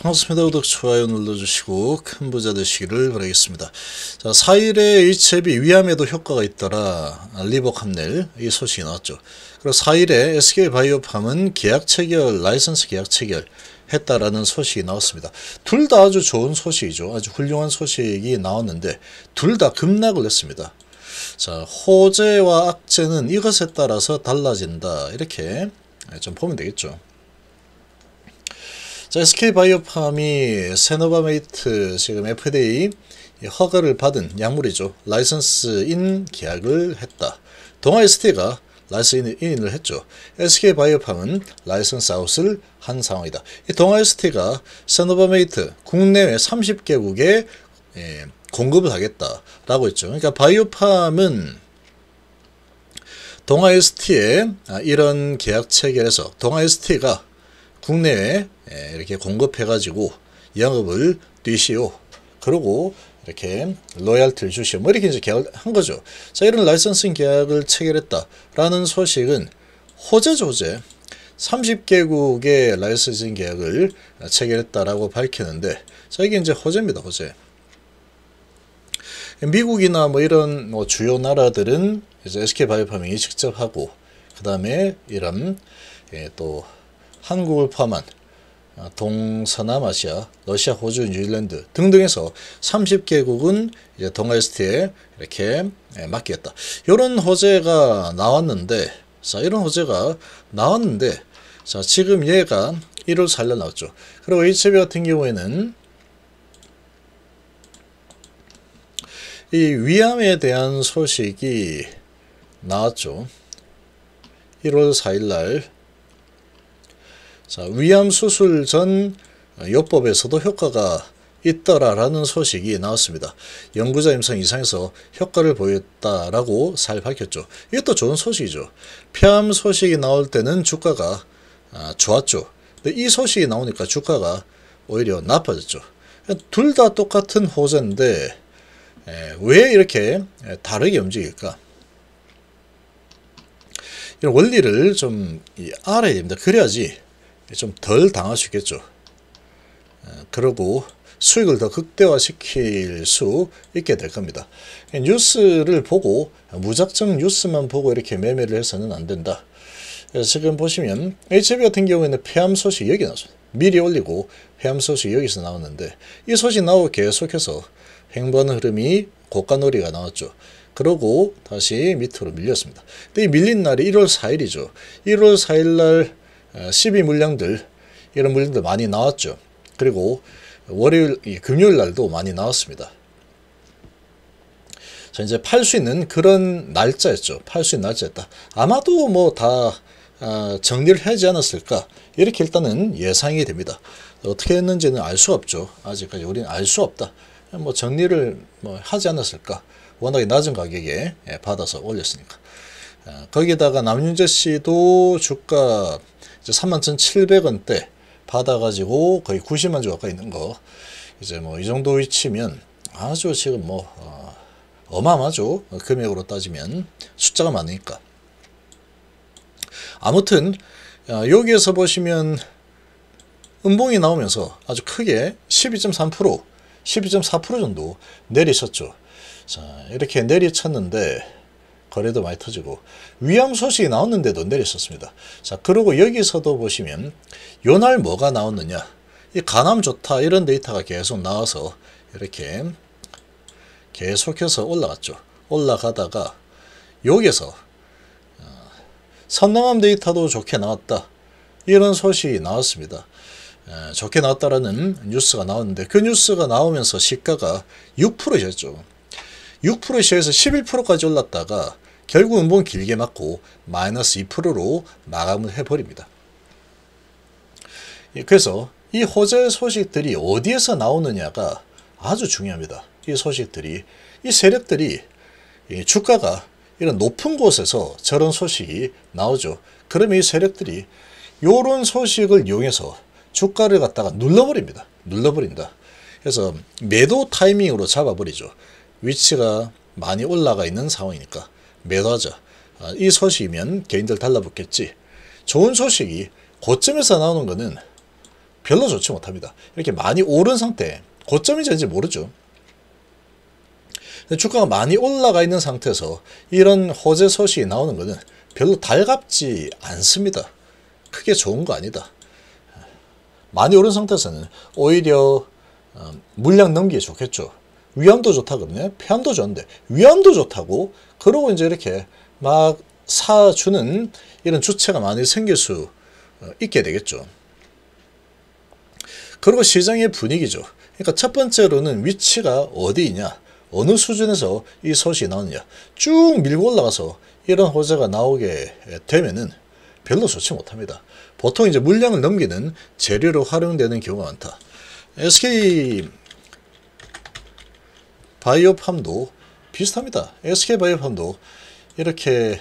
반갑습니다. 구독, 좋아요 눌러주시고 큰 부자 되시기를 바라겠습니다. 자, 4일에 일체 위암에도 효과가 잇따라 리버캄넬 이 소식이 나왔죠. 그리고 4일에 SK바이오팜은 계약 체결, 라이선스 계약 체결 했다라는 소식이 나왔습니다. 둘 다 아주 좋은 소식이죠. 아주 훌륭한 소식이 나왔는데 둘 다 급락을 했습니다. 자, 호재와 악재는 이것에 따라서 달라진다. 이렇게 좀 보면 되겠죠. 자, SK 바이오팜이 세노바메이트 지금 FDA 허가를 받은 약물이죠. 라이선스인 계약을 했다. 동아 ST가 라이선스인을 했죠. SK 바이오팜은 라이선스 아웃을 한 상황이다. 이 동아 ST가 세노바메이트 국내외 30개국에 예, 공급을 하겠다라고 했죠. 그러니까 바이오팜은 동아 ST의 아, 이런 계약 체결에서 동아 ST가 국내에 예, 이렇게 공급해가지고 영업을 뛰시오. 그러고 이렇게 로얄티를 주시오. 뭐 이렇게 이제 계약을 한 거죠. 자, 이런 라이선싱 계약을 체결했다라는 소식은 호재 조제 30개국의 라이선싱 계약을 체결했다라고 밝히는데 자, 이게 이제 호재입니다. 호재. 미국이나 뭐 이런 뭐 주요 나라들은 이제 SK 바이오팜이 직접 하고 그 다음에 이런 예, 또 한국을 포함한 어, 동서남아시아, 러시아, 호주, 뉴질랜드 등등에서 30개국은 이제 동아이스트에 이렇게 예, 맡기겠다. 이런 호재가 나왔는데, 자, 이런 호재가 나왔는데, 자, 지금 얘가 1월 4일에 나왔죠. 그리고 HB 같은 경우에는 이 위암에 대한 소식이 나왔죠. 1월 4일날 자, 위암 수술 전 요법에서도 효과가 있더라라는 소식이 나왔습니다. 연구자 임상 이상에서 효과를 보였다라고 잘 밝혔죠. 이것도 좋은 소식이죠. 폐암 소식이 나올 때는 주가가 아, 좋았죠. 근데 이 소식이 나오니까 주가가 오히려 나빠졌죠. 둘 다 똑같은 호재인데 에, 왜 이렇게 다르게 움직일까? 이런 원리를 좀 알아야 됩니다. 그래야지 좀덜 당할 수 있겠죠. 그러고 수익을 더 극대화시킬 수 있게 될 겁니다. 그러니까 뉴스를 보고 무작정 뉴스만 보고 이렇게 매매를 해서는 안 된다. 지금 보시면 HB 같은 경우에는 폐암 소식 여기 나왔어요. 미리 올리고 폐암 소식 여기서 나왔는데 이 소식 나오고 계속해서 횡보하는 흐름이 고가놀이가 나왔죠. 그러고 다시 밑으로 밀렸습니다. 근데 이 밀린 날이 1월 4일이죠. 1월 4일 날12 어, 물량들 이런 물량들 많이 나왔죠. 그리고 월요일, 금요일 날도 많이 나왔습니다. 자, 이제 팔 수 있는 그런 날짜였죠. 팔 수 있는 날짜였다. 아마도 뭐다 아, 정리를 하지 않았을까 이렇게 일단은 예상이 됩니다. 어떻게 했는지는 알 수 없죠. 아직까지 우리는 알 수 없다. 뭐 정리를 뭐 하지 않았을까. 워낙에 낮은 가격에 예, 받아서 올렸으니까. 아, 거기다가 남윤재 씨도 주가 이제 31,700원대 받아가지고 거의 90만 주 가까이 있는 거 이제 뭐 이 정도 위치면 아주 지금 뭐 어, 어마어마하죠 금액으로 따지면 숫자가 많으니까 아무튼 어, 여기에서 보시면 음봉이 나오면서 아주 크게 12.3% 12.4% 정도 내리쳤죠 자 이렇게 내리쳤는데 거래도 많이 터지고 위험 소식이 나왔는데도 내렸었습니다. 자 그리고 여기서도 보시면 요날 뭐가 나왔느냐 이 간암 좋다 이런 데이터가 계속 나와서 이렇게 계속해서 올라갔죠. 올라가다가 여기서 어, 선남암 데이터도 좋게 나왔다 이런 소식이 나왔습니다. 좋게 나왔다라는 뉴스가 나왔는데 그 뉴스가 나오면서 시가가 6%였죠. 6%에서 11%까지 올랐다가 결국 은봉 길게 맞고 마이너스 2%로 마감을 해버립니다. 예, 그래서 이 호재 소식들이 어디에서 나오느냐가 아주 중요합니다. 이 소식들이 이 세력들이 예, 주가가 이런 높은 곳에서 저런 소식이 나오죠. 그러면 이 세력들이 이런 소식을 이용해서 주가를 갖다가 눌러버립니다. 눌러버린다. 그래서 매도 타이밍으로 잡아버리죠. 위치가 많이 올라가 있는 상황이니까 매도하자. 아, 이 소식이면 개인들 달라붙겠지. 좋은 소식이 고점에서 나오는 거는 별로 좋지 못합니다. 이렇게 많이 오른 상태, 고점이지지 모르죠. 주가가 많이 올라가 있는 상태에서 이런 호재 소식이 나오는 거는 별로 달갑지 않습니다. 크게 좋은 거 아니다. 많이 오른 상태에서는 오히려 어, 물량 넘기기 좋겠죠. 위암도 좋다거든요. 편도 좋은데 위안도 좋다고 그러고 이제 이렇게 막 사주는 이런 주체가 많이 생길 수 어, 있게 되겠죠. 그리고 시장의 분위기죠. 그러니까 첫 번째로는 위치가 어디이냐 어느 수준에서 이 소식이 나오느냐 쭉 밀고 올라가서 이런 호재가 나오게 되면은 별로 좋지 못합니다. 보통 이제 물량을 넘기는 재료로 활용되는 경우가 많다. SK 바이오팜도 비슷합니다. SK바이오팜도 이렇게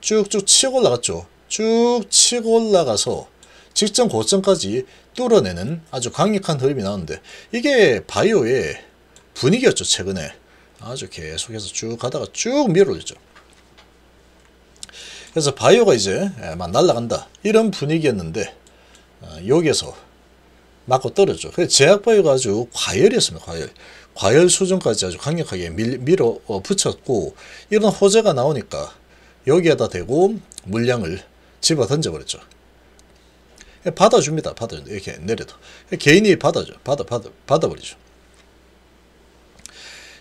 쭉쭉 치고 올라갔죠. 쭉 치고 올라가서 직전 고점까지 뚫어내는 아주 강력한 흐름이 나오는데 이게 바이오의 분위기였죠. 최근에 아주 계속해서 쭉 가다가 쭉 밀어올렸죠. 그래서 바이오가 이제 예, 막 날아간다 이런 분위기였는데 어, 여기에서 맞고 떨어졌죠. 그 제약바이오가 아주 과열이었습니다. 과열. 과열 수준까지 아주 강력하게 밀, 어 붙였고 이런 호재가 나오니까 여기에다 대고 물량을 집어 던져버렸죠. 예, 받아줍니다. 받아 이렇게 내려도 예, 개인이 받아줘. 받아 받아 받아버리죠.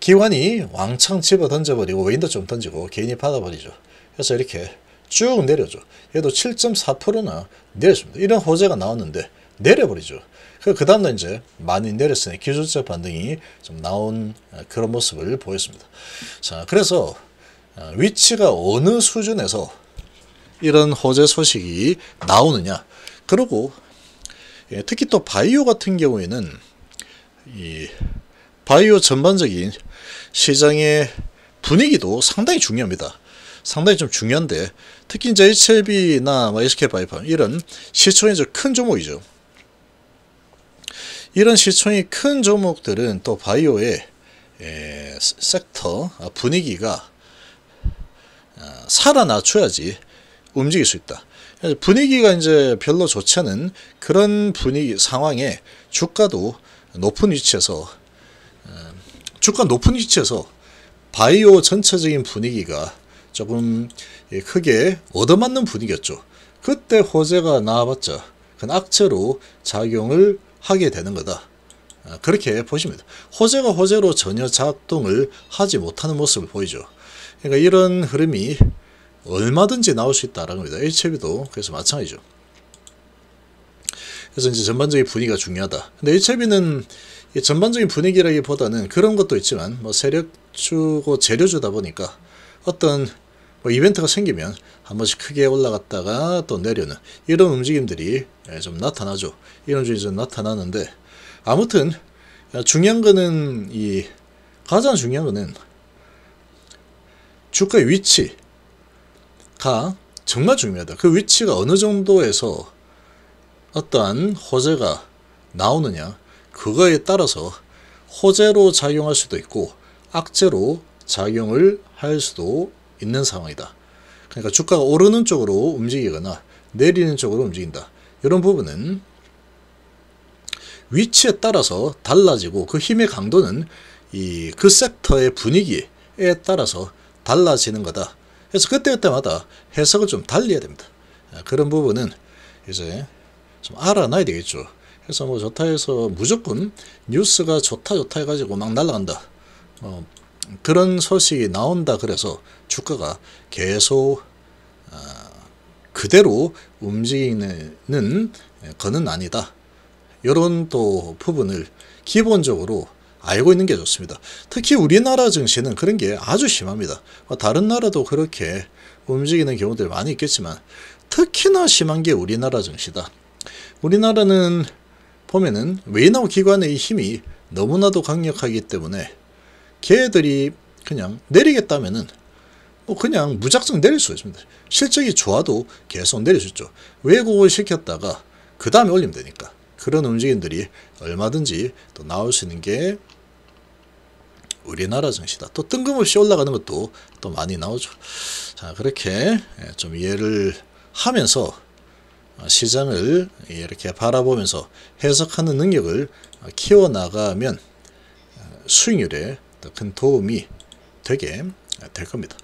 기관이 왕창 집어 던져버리고 외인도 좀 던지고 개인이 받아버리죠. 그래서 이렇게 쭉 내려줘. 얘도 7.4%나 내렸습니다. 이런 호재가 나왔는데 내려버리죠. 그, 그 다음날 이제 많이 내렸으니 기술적 반등이 좀 나온 어, 그런 모습을 보였습니다. 자, 그래서 어, 위치가 어느 수준에서 이런 호재 소식이 나오느냐. 그리고 예, 특히 또 바이오 같은 경우에는 이 바이오 전반적인 시장의 분위기도 상당히 중요합니다. 상당히 좀 중요한데 특히 이제 HLB나 SK바이팜 뭐 이런 시총이 큰 종목이죠. 이런 시총이 큰 종목들은 또 바이오의 에, 예, 섹터 아, 분위기가 아, 살아나줘야지 움직일 수 있다. 분위기가 이제 별로 좋지 않은 그런 분위기 상황에 주가도 높은 위치에서 아, 주가 높은 위치에서 바이오 전체적인 분위기가 조금 예, 크게 얻어맞는 분위기였죠. 그때 호재가 나와봤자 그 악재로 작용을 하게 되는 거다. 아, 그렇게 보십니다. 호재가 호재로 전혀 작동을 하지 못하는 모습을 보이죠. 그러니까 이런 흐름이 얼마든지 나올 수 있다라는 겁니다. HB도 그래서 마찬가지죠. 그래서 이제 전반적인 분위기가 중요하다. 근데 HB는 전반적인 분위기라기보다는 그런 것도 있지만 뭐 세력 주고 재료 주다 보니까 어떤 뭐 이벤트가 생기면 한 번씩 크게 올라갔다가 또 내려는 이런 움직임들이 예, 좀 나타나죠. 이런 움직임이 나타나는데 아무튼 중요한 거는 이 가장 중요한 거는 주가의 위치가 정말 중요하다. 그 위치가 어느 정도에서 어떠한 호재가 나오느냐 그거에 따라서 호재로 작용할 수도 있고 악재로 작용을 할 수도 있는 상황이다. 그러니까 주가가 오르는 쪽으로 움직이거나 내리는 쪽으로 움직인다. 이런 부분은 위치에 따라서 달라지고 그 힘의 강도는 이 그 섹터의 분위기에 따라서 달라지는 거다. 그래서 그때그때마다 해석을 좀 달리해야 됩니다. 아, 그런 부분은 이제 좀 알아놔야 되겠죠. 그래서 뭐 좋다 해서 무조건 뉴스가 좋다 좋다 해가지고 막 날아간다. 어, 그런 소식이 나온다 그래서 주가가 계속 어, 그대로 움직이는 거는 아니다. 이런 또 부분을 기본적으로 알고 있는 게 좋습니다. 특히 우리나라 증시는 그런 게 아주 심합니다. 뭐 다른 나라도 그렇게 움직이는 경우들이 많이 있겠지만 특히나 심한 게 우리나라 증시다. 우리나라는 보면은 외인하고 기관의 힘이 너무나도 강력하기 때문에 걔들이 그냥 내리겠다면은 뭐 그냥 무작정 내릴 수 있습니다. 실적이 좋아도 계속 내릴 수 있죠. 왜곡을 시켰다가 그 다음에 올리면 되니까 그런 움직임들이 얼마든지 또 나올 수 있는 게 우리나라 증시다. 또 뜬금없이 올라가는 것도 또 많이 나오죠. 자 그렇게 예, 좀 이해를 하면서 어, 시장을 이렇게 바라보면서 해석하는 능력을 키워나가면 어, 수익률에 더큰 도움이 되게 될 겁니다.